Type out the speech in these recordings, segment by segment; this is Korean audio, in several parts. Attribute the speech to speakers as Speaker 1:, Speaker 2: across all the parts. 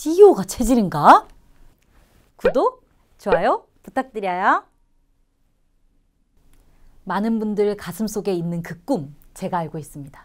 Speaker 1: CEO가 체질인가? 구독, 좋아요 부탁드려요. 많은 분들 가슴속에 있는 그 꿈 제가 알고 있습니다.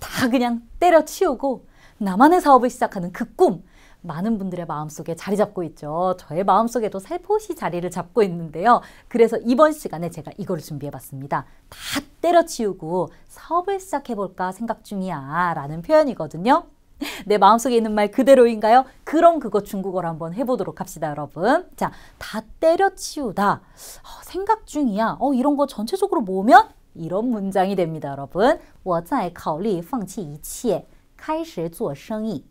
Speaker 1: 다 그냥 때려치우고 나만의 사업을 시작하는 그 꿈 많은 분들의 마음속에 자리 잡고 있죠. 저의 마음속에도 살포시 자리를 잡고 있는데요. 그래서 이번 시간에 제가 이거를 준비해봤습니다. 다 때려치우고 사업을 시작해볼까 생각 중이야 라는 표현이거든요. 내 마음속에 있는 말 그대로인가요? 그럼 그거 중국어로 한번 해보도록 합시다 여러분. 자, 다 때려치우다. 어, 생각 중이야. 어, 이런 거 전체적으로 모으면 이런 문장이 됩니다 여러분. 我在考虑放弃一切开始做生意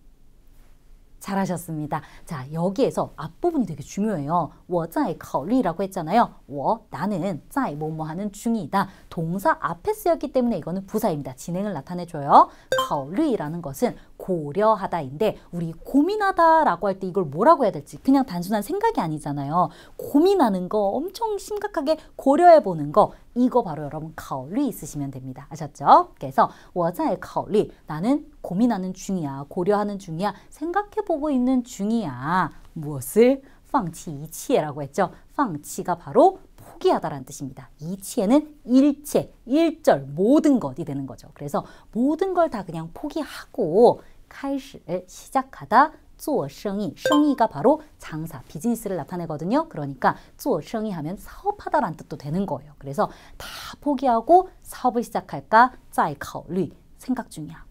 Speaker 1: 잘하셨습니다. 자, 여기에서 앞부분이 되게 중요해요. 我在考虑라고 했잖아요. 我 나는 在 뭐뭐 하는 중이다. 동사 앞에 쓰였기 때문에 이거는 부사입니다. 진행을 나타내줘요. 考虑라는 것은 고려하다인데 우리 고민하다라고 할 때 이걸 뭐라고 해야 될지 그냥 단순한 생각이 아니잖아요. 고민하는 거 엄청 심각하게 고려해 보는 거 이거 바로 여러분 考虑 있으시면 됩니다. 아셨죠? 그래서 我在考虑 나는 고민하는 중이야. 고려하는 중이야. 생각해 보고 있는 중이야. 무엇을 放弃 이치에라고 했죠.放弃가 바로 포기하다라는 뜻입니다. 이치에는 일체, 일절, 모든 것이 되는 거죠. 그래서 모든 걸 다 그냥 포기하고 开始, 시작하다, 做生意, 生意가 바로 장사, 비즈니스를 나타내거든요. 그러니까 做生意 하면 사업하다라는 뜻도 되는 거예요. 그래서 다 포기하고 사업을 시작할까? 再考虑, 생각 중이야.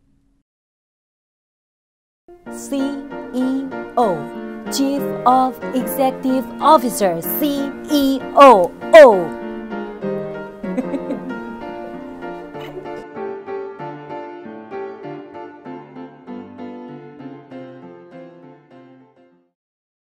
Speaker 2: CEO Chief of
Speaker 1: Executive Officer CEO O